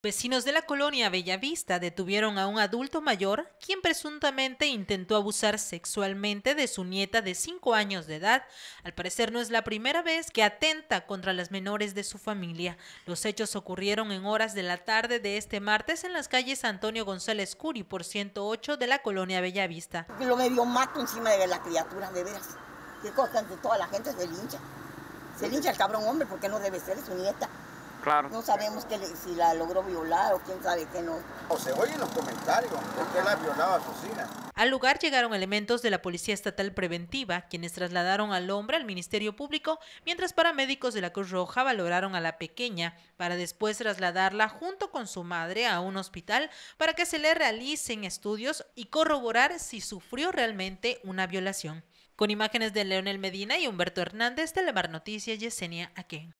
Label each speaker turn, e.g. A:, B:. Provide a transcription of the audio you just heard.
A: Vecinos de la colonia Bellavista detuvieron a un adulto mayor quien presuntamente intentó abusar sexualmente de su nieta de 5 años de edad. Al parecer no es la primera vez que atenta contra las menores de su familia. Los hechos ocurrieron en horas de la tarde de este martes en las calles Antonio González Curi por 108 de la colonia Bellavista.
B: Lo medio mato encima de la criatura, de veras. Qué cosa, ante toda la gente se lincha. Se lincha el cabrón hombre porque no debe ser su nieta. No sabemos si la logró
C: violar o quién sabe qué no. O se oyen los comentarios qué la violaba a Al
A: lugar llegaron elementos de la Policía Estatal Preventiva, quienes trasladaron al hombre al Ministerio Público, mientras paramédicos de la Cruz Roja valoraron a la pequeña para después trasladarla junto con su madre a un hospital para que se le realicen estudios y corroborar si sufrió realmente una violación. Con imágenes de Leonel Medina y Humberto Hernández, Telemar Noticias, Yesenia Aquén.